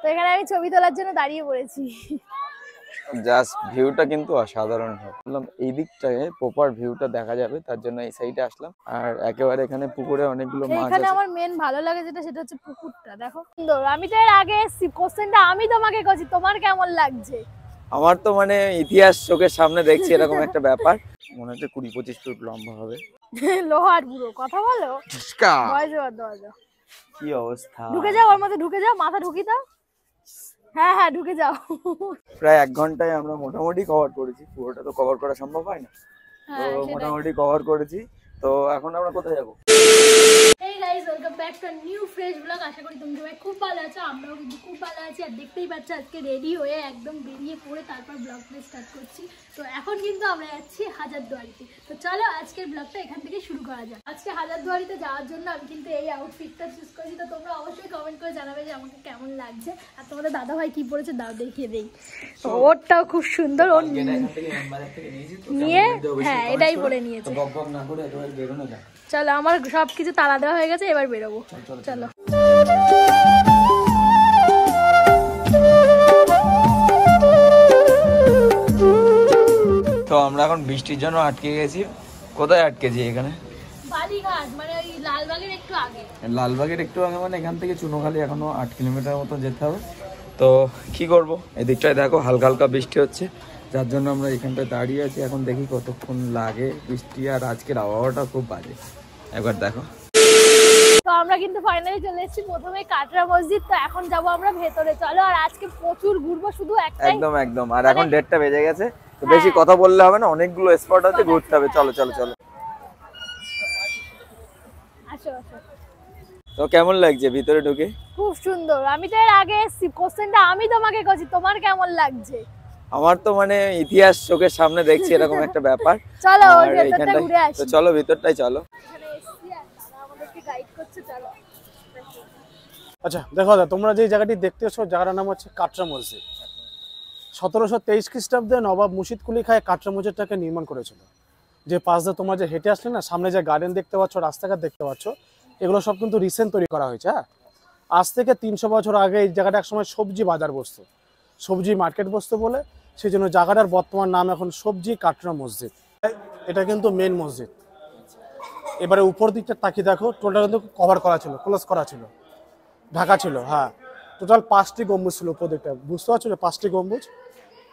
তো এখানে আমি ছবি তোলার জন্য দাঁড়িয়ে পড়েছি জাস্ট ভিউটা কিন্তু অসাধারণ বললাম এই দিকটায় প্রপার ভিউটা দেখা যাবে তার জন্য এই সাইডে আসলাম আর একেবারে এখানে পুকুরে অনেকগুলো মাছ এখানে আমার মেন ভালো লাগে যেটা সেটা হচ্ছে পুকুরটা দেখো সুন্দর আমি তো এর আগে কোশ্চেনটা আমি তোমাকে করছি তোমার কেমন লাগছে আমার তো মানে ইতিহাস চোখের সামনে দেখছি এরকম একটা ব্যাপার মনে হচ্ছে কুড়ি পঁচিশ ফুট লম্বা হবে লোহার বুড়ো কথা বলো কি অবস্থা ঢুকে যাও ওর মধ্যে ঢুকে যাও মাথা ঢুকি দাও হ্যাঁ হ্যাঁ ঢুকে যাও প্রায় এক ঘন্টায় আমরা মোটামুটি কভার করেছি পুরোটা তো কভার করা সম্ভব হয় না হ্যাঁ, তো মোটামুটি কভার করেছি তো এখন আমরা কোথায় যাবো হাজারদুয়ারিতে যাওয়ার জন্য আমি কিন্তু এই আউটফিটটা চুজ করেছি তো তোমরা অবশ্যই কমেন্ট করে জানাবে যে আমাকে কেমন লাগছে আর তোমাদের দাদা ভাই কি পড়েছে দাও দেখিয়ে দেই ওরটাও খুব সুন্দর ওর নিয়ে হ্যাঁ এটাই পরে নিয়েছে চলো আমার সবকিছু তালা ঘোরা হয়ে গেছে এবার বেরোবো চলো তো আমরা এখন বৃষ্টির জন্য আটকে গেছি কোথায় আটকেছি এখানে মানে লালবাগের একটু আগে মানে এখান থেকে চুনোখালি এখনো আট কিলোমিটার মতো যেতে হবে তো কি করবো এদিকটায় দেখো হালকা হালকা বৃষ্টি হচ্ছে যার জন্য আমরা এখানটায় দাঁড়িয়ে আছি এখন দেখি কতক্ষণ লাগে বৃষ্টি আর আজকের আবহাওয়াটা খুব বাজে একবার দেখো তো আমরা কিন্তু ফাইনালি চলে এসেছি প্রথমে কাটরা মসজিদ তো এখন যাব আমরা ভেতরে চলো আর আজকে প্রচুর ঘুরবো শুধু একটাই একদম একদম আর এখন ডেটটা মানে বেজে গেছে তো হ্যাঁ। বেশি কথা বললে হবে না অনেকগুলো স্পট আছে ঘুরতে হবে চলো চলো চলো তো কেমন লাগছে ভিতরে ঢুকে খুব সুন্দর আমি তো এর আগে কোশ্চেনটা আমি তোমাকে করছি তোমার কেমন লাগছে আমার তো মানে ইতিহাস চোখের সামনে দেখছি এরকম একটা ব্যাপার চলো চলো ভিতরটাই চলো আচ্ছা দেখো দাদা তোমরা যে জায়গাটি দেখতেছো জায়গাটার নাম হচ্ছে কাটরা মসজিদ সতেরোশো তেইশ খ্রিস্টাব্দে নবাব মুশিদ কুলি খায় কাটরা মসজিদটাকে নির্মাণ করেছিল যে পাশ দা তোমরা যে হেঁটে আসলে না সামনে যে গার্ডেন দেখতে পাচ্ছ রাস্তাঘাট দেখতে পাচ্ছ এগুলো সব কিন্তু রিসেন্ট তৈরি করা হয়েছে হ্যাঁ আজ থেকে তিনশো বছর আগে এই জায়গাটা একসময় সবজি বাজার বসতো সবজি মার্কেট বসতো বলে সেই জন্য জায়গাটার বর্তমান নাম এখন সবজি কাটরা মসজিদ এটা কিন্তু মেন মসজিদ এবারে উপর দিকটা তাকিয়ে দেখো টোটাল কিন্তু কভার করা ছিল ক্লোজ করা ছিল ঢাকা ছিল হ্যাঁ টোটাল পাঁচটি গম্বুজ ছিল প্রত্যেকটা বুঝতে পারছো যে পাঁচটি গম্বুজ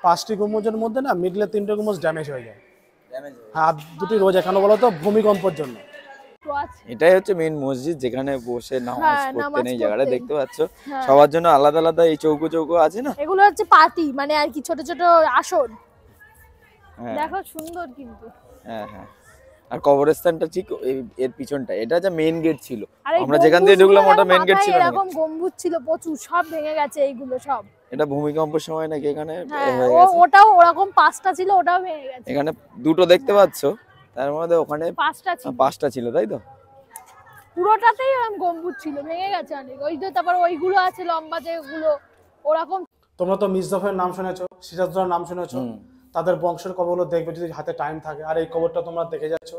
পাঁচটি গম্বুজের মধ্যে না মিডলে তিনটে গম্বুজ ড্যামেজ হয়ে যায় হ্যাঁ দুটি রোজা কেন বলো তো জন্য এটাই হচ্ছে মেইন মসজিদ যেখানে বসে নামাজ হ্যাঁ, পড়তে নেই জায়গাটা দেখতে পাচ্ছ হ্যাঁ। সবার জন্য আলাদা আলাদা এই চৌকো চৌকো আছে না এগুলো হচ্ছে পাতি মানে আর কি ছোট ছোট আসন হ্যাঁ। দেখো সুন্দর কিন্তু হ্যাঁ হ্যাঁ আর কবরস্থানটা ঠিক এর পিছনটা এটা যে মেইন গেট ছিল আমরা যেখান দিয়ে ঢুকলাম ওটা মেইন গেট ছিল এরকম গম্বুজ ছিল প্রচুর সব ভেঙে গেছে এইগুলো সব এটা ভূমিকম্পের সময় নাকি এখানে হ্যাঁ, ওটাও ওরকম পাঁচটা ছিল ওটাও ভেঙে গেছে এখানে দুটো দেখতে হ্যাঁ। পাচ্ছো তার মধ্যে ওখানে পাঁচটা ছিল পাঁচটা ছিল তাই তো পুরোটাতেই এরকম গম্বুজ ছিল ভেঙে গেছে অনেক ওই যে তারপর ওইগুলো আছে লম্বা যেগুলো ওরকম তোমরা তো মির্জাফরের নাম শুনেছো সিরাজদার নাম শুনেছো তাদের বংশের কবরগুলো দেখবে যদি হাতে টাইম থাকে আর এই কবরটা তোমরা দেখে যাচ্ছ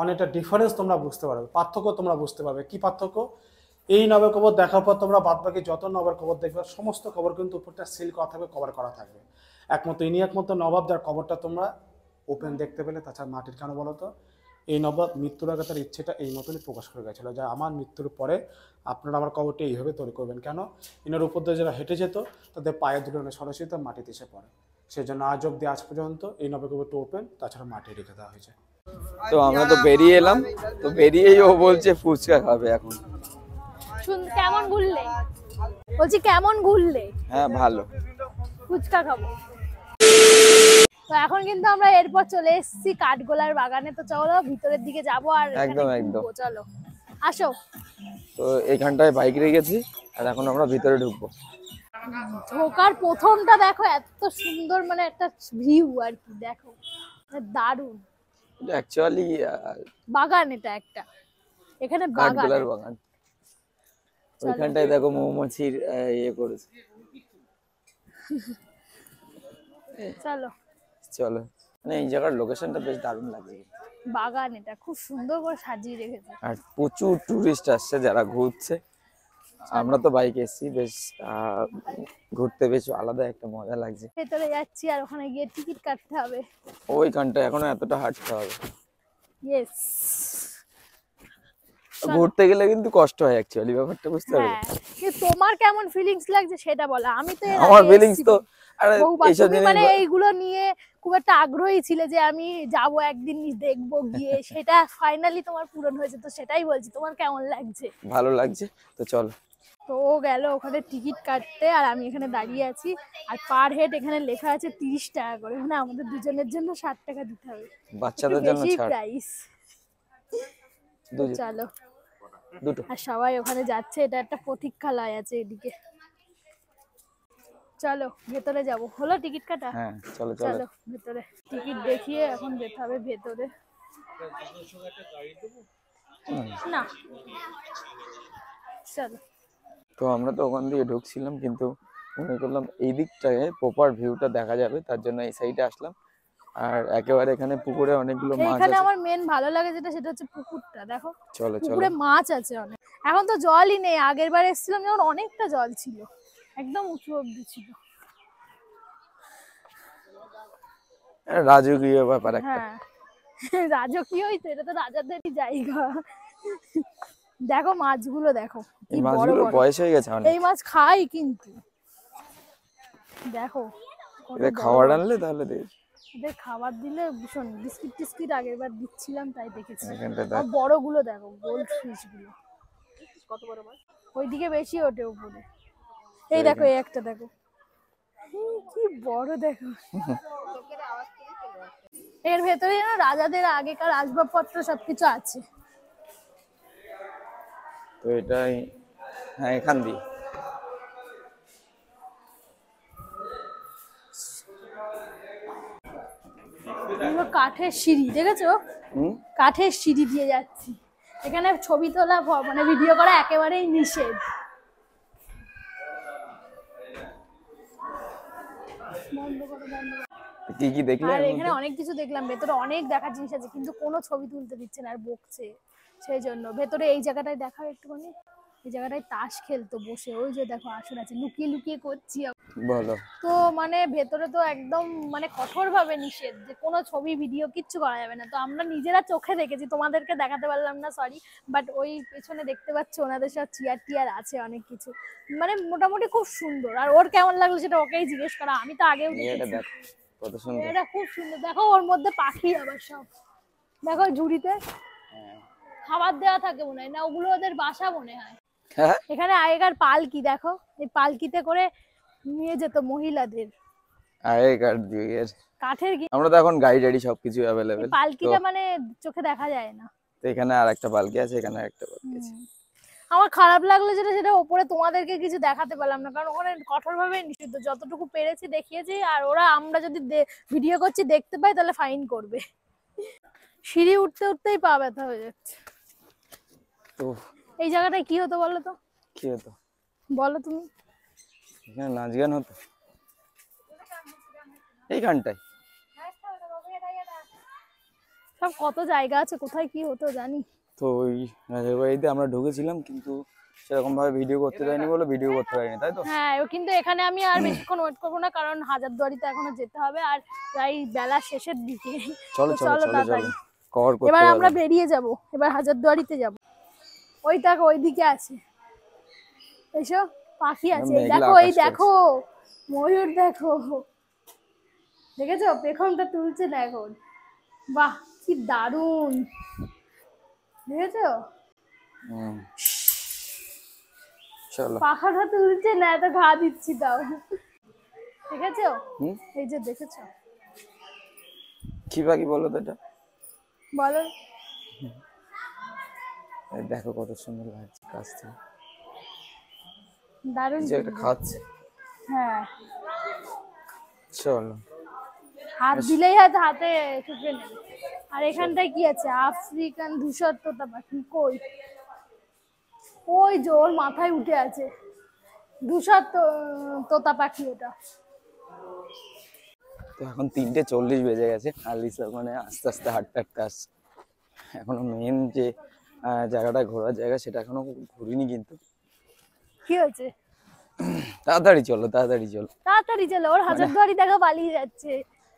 অনেকটা ডিফারেন্স তোমরা বুঝতে পারবে পার্থক্য তোমরা বুঝতে পারবে কি পার্থক্য এই নবের কবর দেখার পর তোমরা বাদ বাকি যত নবের কবর দেখবে সমস্ত কবর কিন্তু উপরটা সিল করা থাকবে কভার করা থাকবে একমাত্র ইনি একমাত্র নবাব যার কবরটা তোমরা ওপেন দেখতে পেলে তাছাড়া মাটির কেন বলো তো এই নবাব মৃত্যুর আগে তার ইচ্ছেটা এই মতনই প্রকাশ করে গেছিলো যে আমার মৃত্যুর পরে আপনারা আমার কবরটি এইভাবে তৈরি করবেন কেন ইনার উপর দিয়ে যারা হেঁটে যেত তাদের পায়ের দুটো সরাসরি তার মাটিতে এসে পড়ে সেজন্য আজ অব্দি আজ পর্যন্ত এই টু ওপেন তাছাড়া মাটি রেখে দেওয়া হয়েছে তো আমরা তো বেরিয়ে এলাম তো বেরিয়েই ও বলছে ফুচকা খাবে এখন শুন কেমন ঘুরলে বলছি কেমন ঘুরলে হ্যাঁ ভালো ফুচকা খাবো তো এখন কিন্তু আমরা এরপর চলে এসেছি কাঠগোলার বাগানে তো চলো ভিতরের দিকে যাব আর একদম একদম চলো আসো তো এখানটায় বাইক রেখেছি আর এখন আমরা ভিতরে ঢুকবো ঢোকার প্রথমটা দেখো এত সুন্দর মানে একটা ভিউ আর কি দেখো মানে দারুণ অ্যাকচুয়ালি বাগান এটা একটা এখানে বাগান বাগান ওইখানটায় দেখো মৌমাছির ইয়ে করেছে চলো চলো মানে এই জায়গার লোকেশনটা বেশ দারুণ লাগে বাগান এটা খুব সুন্দর করে সাজিয়ে রেখেছে আর প্রচুর টুরিস্ট আসছে যারা ঘুরছে আচ্ছা। আমরা তো বাইক এসেছি বেশ ঘুরতে বেশ আলাদা একটা মজা লাগছে ভেতরে যাচ্ছি আর ওখানে গিয়ে টিকিট কাটতে হবে ওইখানটা এখন এতটা হাঁটতে হবে ইয়েস ঘুরতে গেলে কিন্তু কষ্ট হয় অ্যাকচুয়ালি ব্যাপারটা বুঝতে হ্যাঁ, কি তোমার কেমন ফিলিংস লাগছে সেটা বলো আমি তো আমার ফিলিংস তো আরে এইসব মানে এইগুলো নিয়ে খুব একটা আগ্রহী ছিল যে আমি যাব একদিন দেখব গিয়ে সেটা ফাইনালি তোমার পূরণ হয়েছে তো সেটাই বলছি তোমার কেমন লাগছে ভালো লাগছে তো চলো তো ও গেল ওখানে টিকিট কাটতে আর আমি এখানে দাঁড়িয়ে আছি আর পার হেড এখানে লেখা আছে তিরিশ টাকা করে মানে আমাদের দুজনের জন্য ষাট টাকা দিতে হবে বাচ্চাদের জন্য প্রাইস চলো দুটো আর সবাই ওখানে যাচ্ছে এটা একটা প্রতীক্ষালয় আছে এদিকে চলো ভেতরে যাব হলো টিকিট কাটা হ্যাঁ চলো চলো ভেতরে টিকিট দেখিয়ে এখন যেতে হবে ভেতরে না চলো তো আমরা তো ওখান দিয়ে ঢুকছিলাম কিন্তু মনে করলাম এই দিকটায় প্রপার ভিউটা দেখা যাবে তার জন্য এই সাইডে আসলাম আর একেবারে এখানে পুকুরে অনেকগুলো হ্যাঁ, মাছ এখানে আমার মেন ভালো লাগে যেটা সেটা হচ্ছে পুকুরটা দেখো চলো চলো পুকুরে মাছ আছে অনেক এখন তো জলই নেই আগের বার এসেছিলাম যখন অনেকটা জল ছিল একদম উঁচু অব্দি ছিল রাজকীয় ব্যাপার একটা হ্যাঁ, রাজকীয়ই তো এটা তো রাজাদেরই জায়গা দেখো মাছগুলো দেখো এই মাছগুলো বয়স হয়ে গেছে অনেক এই মাছ খাই কিন্তু দেখো এটা খাবার আনলে তাহলে দে এদের খাবার দিলে ভীষণ বিস্কিট টিস্কিট আগেরবার দিচ্ছিলাম তাই দেখেছি আর বড়গুলো দেখো গোল্ড ফিশ গুলো কত বড় মাছ ওইদিকে বেশি ওঠে উপরে এই দেখো এই একটা দেখো কি বড় দেখো এর ভেতরে রাজাদের আগেকার আসবাবপত্র সবকিছু আছে তো এটাই হ্যাঁ এখান দিয়ে কাঠের সিঁড়ি দেখেছো কাঠের সিঁড়ি দিয়ে যাচ্ছি এখানে ছবি তোলা মানে ভিডিও করা একেবারেই নিষেধ কি কি দেখলাম আর এখানে অনেক কিছু দেখলাম ভেতরে অনেক দেখার জিনিস আছে কিন্তু কোনো ছবি তুলতে দিচ্ছে না আর বকছে সেই জন্য ভেতরে এই জায়গাটায় দেখাও একটুখানি এই জায়গাটায় তাস খেলতো বসে ওই যে দেখো আসর আছে লুকিয়ে লুকিয়ে করছি বলো তো মানে ভেতরে তো একদম মানে কঠোর ভাবে নিষেধ যে কোনো ছবি ভিডিও কিচ্ছু করা যাবে না তো আমরা নিজেরা চোখে দেখেছি তোমাদেরকে দেখাতে পারলাম না সরি বাট ওই পেছনে দেখতে পাচ্ছ ওনাদের সব চেয়ার টিয়ার আছে অনেক কিছু মানে মোটামুটি খুব সুন্দর আর ওর কেমন লাগলো সেটা ওকেই জিজ্ঞেস করা আমি তো আগেও এটা খুব সুন্দর দেখো ওর মধ্যে পাখি আবার সব দেখো ঝুড়িতে হ্যাঁ। খাবার দেওয়া থাকে মনে হয় না ওগুলো ওদের বাসা মনে হয় হ্যাঁ। এখানে আগেকার পালকি দেখো এই পালকিতে করে নিয়ে যেত মহিলাদের আগেকার যুগের কাঠের আমরা তো এখন গাড়ি টাড়ি সবকিছু অ্যাভেলেবেল পালকিটা মানে চোখে দেখা যায় না এখানে আর একটা পালকি আছে এখানে একটা পালকি আছে আমার খারাপ লাগলো যেটা সেটা ওপরে তোমাদেরকে কিছু দেখাতে পারলাম না কারণ ওখানে কঠোরভাবে নিষিদ্ধ যতটুকু পেরেছি দেখিয়েছি আর ওরা আমরা যদি ভিডিও করছি দেখতে পাই তাহলে ফাইন করবে সিঁড়ি উঠতে উঠতেই পা ব্যথা হয়ে যাচ্ছে তো এই জায়গাটায় কি হতো বলো তো কি হতো বলো তুমি এখানে নাচ গান হতো এই গানটাই সব কত জায়গা আছে কোথায় কি হতো জানি তো ওই রাজের বাড়িতে আমরা ঢুকেছিলাম কিন্তু সেরকম ভাবে ভিডিও করতে পারিনি বলে ভিডিও করতে পারিনি তাই তো হ্যাঁ কিন্তু এখানে আমি আর বেশিক্ষণ ওয়েট করবো না কারণ হাজারদুয়ারিতে এখনো যেতে হবে আর প্রায় বেলা শেষের দিকে চলো চলো চলো কভার করতে এবার আমরা বেরিয়ে যাব এবার হাজারদুয়ারিতে যাব ওই দেখো ওইদিকে আছে এসো পাখি আছে দেখো এই দেখো ময়ূর দেখো দেখেছো পেখমটা তুলছে না এখন বাহ কি দারুন দেখেছো পাখাটা তুলছে না এত ঘা দিচ্ছি তাও দেখেছো এই যে দেখেছো কি পাখি বলো তো এটা বলো দেখো কত সুন্দর লাগছে কাজটা দারুন যে একটা খাচ্ছে হ্যাঁ চলো হাত দিলেই হাত হাতে ছুটে আর এখানটায় কি আছে আফ্রিকান ধূসর তোতা পাখি কই ওই যে ওর মাথায় উঠে আছে ধূসর তোতা পাখি ওটা তো এখন তিনটে চল্লিশ বেজে গেছে আর মানে আস্তে আস্তে হাঁটতে হাঁটতে আসছে এখনো মেন যে জায়গাটা ঘোরার জায়গা সেটা এখনো ঘুরিনি কিন্তু কি হয়েছে তাড়াতাড়ি চলো তাড়াতাড়ি চলো তাড়াতাড়ি চলো ওর মানে হাজারদুয়ারি দেখা পালিয়ে যাচ্ছে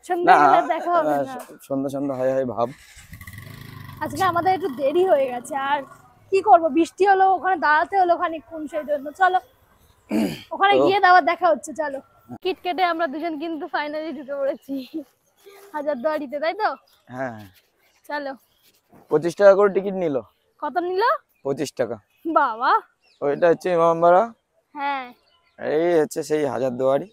সন্ধ্যাবেলা দেখা হবে না সন্ধ্যা সন্ধ্যা হয় হয় ভাব আজকে আচ্ছা, আমাদের একটু দেরি হয়ে গেছে আর কি করব বৃষ্টি হলো ওখানে দাঁড়াতে হলো খানিকক্ষণ সেই জন্য চলো ওখানে গিয়ে দাবার দেখা হচ্ছে চলো কিটকেটে আমরা দুজন কিন্তু ফাইনালি ঢুকে পড়েছি হাজারদুয়ারিতে তাই তো হ্যাঁ, হ্যাঁ চলো পঁচিশ টাকা করে টিকিট নিলো কত নিল পঁচিশ টাকা বাবা ওইটা হচ্ছে ইমামবাড়া হ্যাঁ এই হচ্ছে সেই হাজার দুয়ারি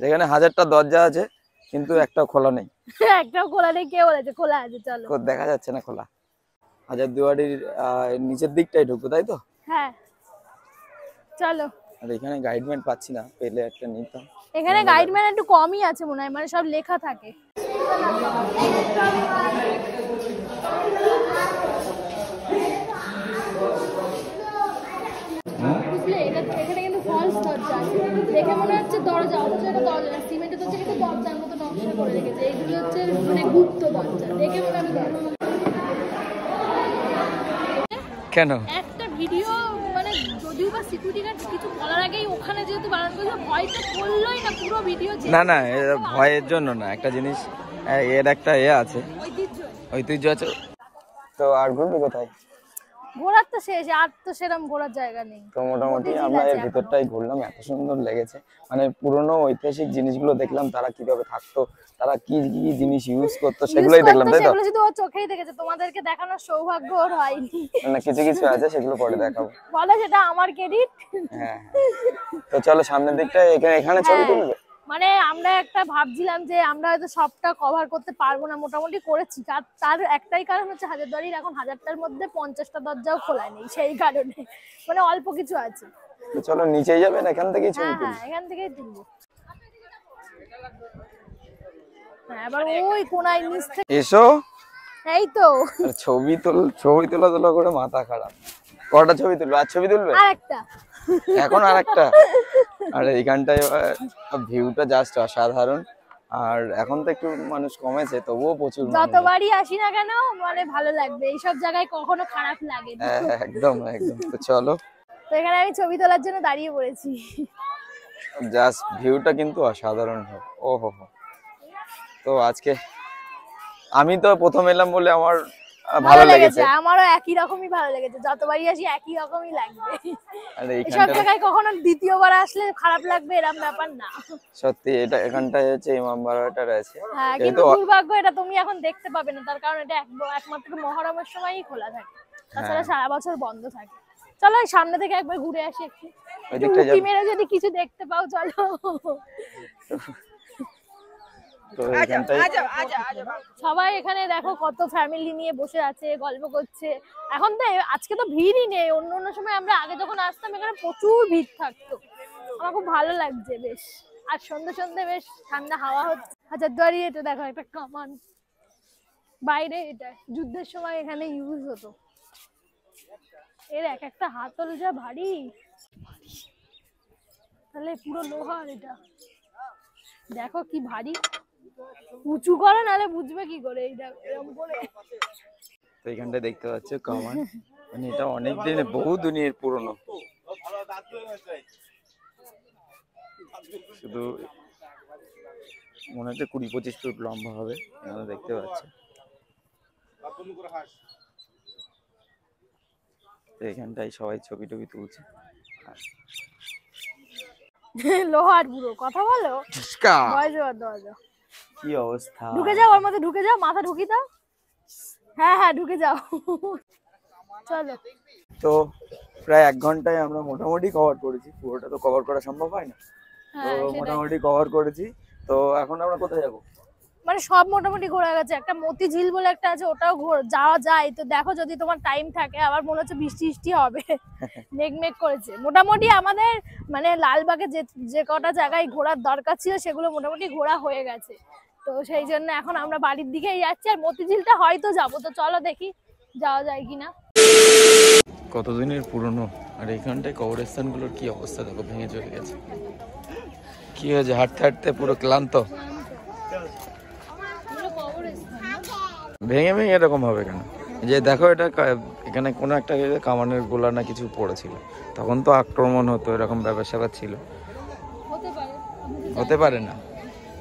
যেখানে হাজারটা দরজা আছে কিন্তু একটা খোলা নেই একটাও খোলা নেই কে বলেছে খোলা আছে চলো দেখা যাচ্ছে না খোলা হাজার দুয়ারির নিচের দিকটাই ঢুকবো তাই তো হ্যাঁ চলো আর এখানে গাইডম্যান পাচ্ছি না পেলে একটা নিতাম এখানে গাইডম্যান একটু কমই আছে মনে হয় মানে সব লেখা থাকে দেখে মনে হচ্ছে দরজা অথচ এটা দরজা না তো দরজার মতো নকশা করে রেখেছে এইগুলো হচ্ছে মানে গুপ্ত দরজা দেখে মনে কেন একটা ভিডিও মানে যদিও বা সিকিউরিটি গার্ড কিছু বলার আগেই ওখানে যেহেতু বারণ করেছে করলোই না পুরো ভিডিও না না ভয়ের জন্য না একটা জিনিস এর একটা এ ইয়ে আছে ঐতিহ্য ঐতিহ্য আছে তো আর ঘুরবে কোথায় ঘোরার তো শেষ আর তো সেরকম ঘোরার জায়গা নেই তো মোটামুটি আমরা এর ভিতরটাই ঘুরলাম এত সুন্দর লেগেছে মানে পুরনো ঐতিহাসিক জিনিসগুলো দেখলাম তারা কিভাবে থাকতো তারা কি কি জিনিস ইউজ করতো সেগুলোই দেখলাম তাই তো সেগুলো শুধু চোখেই দেখেছে তোমাদেরকে দেখানোর সৌভাগ্য ওর হয়নি না কিছু কিছু আছে সেগুলো পরে দেখাবো বলে সেটা আমার ক্রেডিট হ্যাঁ, হ্যাঁ তো চলো সামনের দিকটা এখানে এখানে ছবি হ্যাঁ। তুলবে মানে আমরা একটা ভাবছিলাম যে আমরা হয়তো সবটা কভার করতে পারবো না মোটামুটি করেছি তার তার একটাই কারণ হচ্ছে হাজারদুয়ারির এখন হাজারটার মধ্যে পঞ্চাশটা দরজাও খোলা নেই সেই কারণে মানে অল্প কিছু আছে চলো নিচে যাবেন এখান থেকেই ছবি হ্যাঁ, তুলবো হ্যাঁ, এখান থেকেই তুলবো হ্যাঁ, এসো এই তো ছবি তোল ছবি তোলা তোলা করে মাথা খারাপ কটা ছবি তুলবে আর ছবি তুলবে আরেকটা এখন আরেকটা আর এইখানটায় ভিউটা জাস্ট অসাধারণ আর এখন তো একটু মানুষ কমেছে তবুও প্রচুর যতবারই আসি না কেন মানে ভালো লাগবে এইসব জায়গায় কখনো খারাপ লাগে হ্যাঁ, একদম একদম তো চলো তো এখানে আমি ছবি তোলার জন্য দাঁড়িয়ে পড়েছি জাস্ট ভিউটা কিন্তু অসাধারণ হবে ওহো তো আজকে আমি তো প্রথম এলাম বলে আমার ভালো লেগেছে আমারও একই রকমই ভালো লেগেছে যতবারই আসি একই রকমই লাগবে এসব জায়গায় কখনো দ্বিতীয়বার আসলে খারাপ লাগবে এরকম ব্যাপার না সত্যি এটা এখানটায় হচ্ছে ইমাম বারোয়াটার আছে হ্যাঁ কিন্তু দুর্ভাগ্য এটা তুমি এখন দেখতে পাবে না তার কারণ এটা একমাত্র মহরমের সময়ই খোলা থাকে তাছাড়া হ্যাঁ। সারা বছর বন্ধ থাকে চলো সামনে থেকে একবার ঘুরে আসি একটু মেরে যদি কিছু দেখতে পাও চলো সবাই এখানে দেখো কত ফ্যামিলি নিয়ে বসে আছে গল্প করছে এখন তো আজকে তো ভিড়ই নেই অন্য অন্য সময় আমরা আগে যখন আসতাম এখানে প্রচুর ভিড় থাকতো আমার খুব ভালো লাগছে বেশ আর সন্ধ্যে সন্ধ্যে বেশ ঠান্ডা হাওয়া হচ্ছে হাজারদুয়ারি এটা দেখো একটা কামান বাইরে এটা যুদ্ধের সময় এখানে ইউজ হতো এর এক একটা হাতল যা ভারী তাহলে পুরো লোহার এটা দেখো কি ভারী উঁচু করে নালে বুঝবে কি করে এইটা এরকম করে তো দেখতে কামান মানে এটা অনেক দিন বহু দুনিয়ার পুরনো শুধু মনে হচ্ছে কুড়ি পঁচিশ ফুট লম্বা হবে এখানে দেখতে পাচ্ছি এখানটাই সবাই ছবি টবি তুলছে লোহার বুড়ো কথা বলো দরজা কি অবস্থা ঢুকে যাও ওর মধ্যে ঢুকে যাও মাথা ঢুকি দাও হ্যাঁ হ্যাঁ ঢুকে যাও চলো তো প্রায় এক ঘন্টায় আমরা মোটামুটি কভার করেছি পুরোটা তো কভার করা সম্ভব হয় না হ্যাঁ, তো মোটামুটি কভার করেছি তো এখন আমরা কোথায় যাব মানে সব মোটামুটি ঘোরা গেছে একটা মতিঝিল বলে একটা আছে ওটাও যাওয়া যায় তো দেখো যদি তোমার টাইম থাকে আবার মনে হচ্ছে বৃষ্টি বৃষ্টি হবে মেঘমেঘ করেছে মোটামুটি আমাদের মানে লালবাগে যে যে কটা জায়গায় ঘোরার দরকার ছিল সেগুলো মোটামুটি ঘোরা হয়ে গেছে তো সেই জন্য এখন আমরা বাড়ির দিকেই যাচ্ছি আর মতিঝিলটা হয়তো যাবো তো চলো দেখি যাওয়া যায় কিনা কতদিনের পুরনো আর এইখানটায় গুলোর কি অবস্থা দেখো ভেঙে চলে গেছে কি হয়েছে হাঁটতে হাঁটতে পুরো ক্লান্ত ভেঙে ভেঙে এরকম হবে কেন যে দেখো এটা এখানে কোনো একটা ইয়ে কামানের গোলা না কিছু পড়েছিল তখন তো আক্রমণ হতো এরকম ব্যাপার স্যাপার ছিল হতে পারে না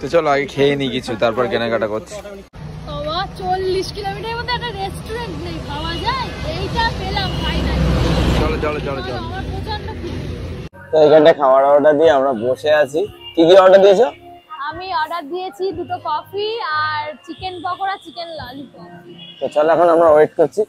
তো চলো আগে খেয়ে নি কিছু তারপর কেনাকাটা করছি তো খাবার অর্ডার দিয়ে আমরা বসে আছি কি কি অর্ডার আমি অর্ডার দিয়েছি দুটো কফি আর চিকেন পকোড়া চিকেন ললিপপ তো চলো এখন আমরা ওয়েট করছি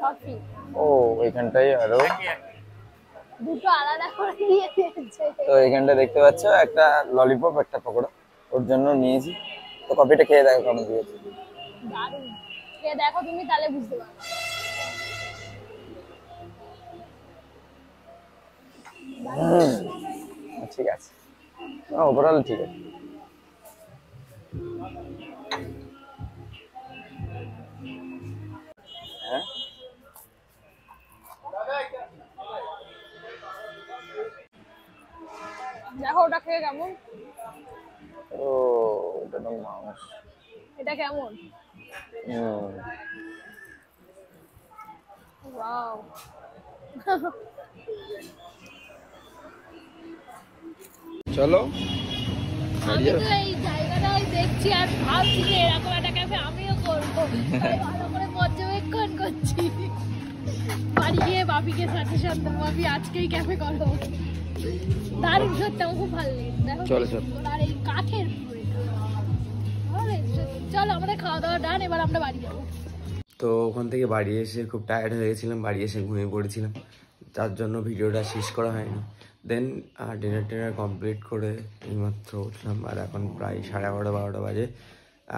টফি ও এখানটাই আরো দুটো আলাদা করে দিয়ে দিয়েছে তো এখানটা দেখতে পাচ্ছ একটা ললিপপ একটা পকোড়া ওর জন্য নিয়েছি তো কপিটা খেয়ে দেখো কেমন দিয়েছে দারুণ খেয়ে দেখো তুমি তাহলে বুঝতে পারবে ঠিক আছে ওভারঅল ঠিক আছে দেখো ওটা খেয়ে কেমন ও ওটা তো মাংস এটা কেমন ওয়াও চলো আমি তো এই জায়গাটাই দেখছি আর ভাবছি যে এরকম একটা ক্যাফে আমিও করবো ভালো করে পর্যবেক্ষণ করছি বাড়ি গিয়ে বাপিকে সাজেশন দেবো বাপি আজকেই ক্যাফে করো চলো চলো তো ওখান থেকে বাড়ি এসে খুব টায়ার্ড হয়ে গেছিলাম বাড়ি এসে ঘুমিয়ে পড়েছিলাম তার জন্য ভিডিওটা শেষ করা হয়নি দেন ডিনার টিনার কমপ্লিট করে এইমাত্র উঠলাম আর এখন প্রায় সাড়ে এগারোটা বারোটা বাজে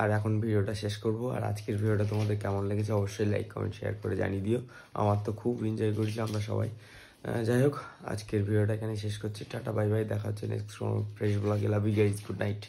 আর এখন ভিডিওটা শেষ করব আর আজকের ভিডিওটা তোমাদের কেমন লেগেছে অবশ্যই লাইক কমেন্ট শেয়ার করে জানিয়ে দিও আমার তো খুব এনজয় করেছিলাম আমরা সবাই যাই হোক আজকের ভিডিওটা এখানে শেষ করছি টাটা বাই বাই দেখা হচ্ছে নেক্সট ফ্রেশ ব্লগে love you guys good night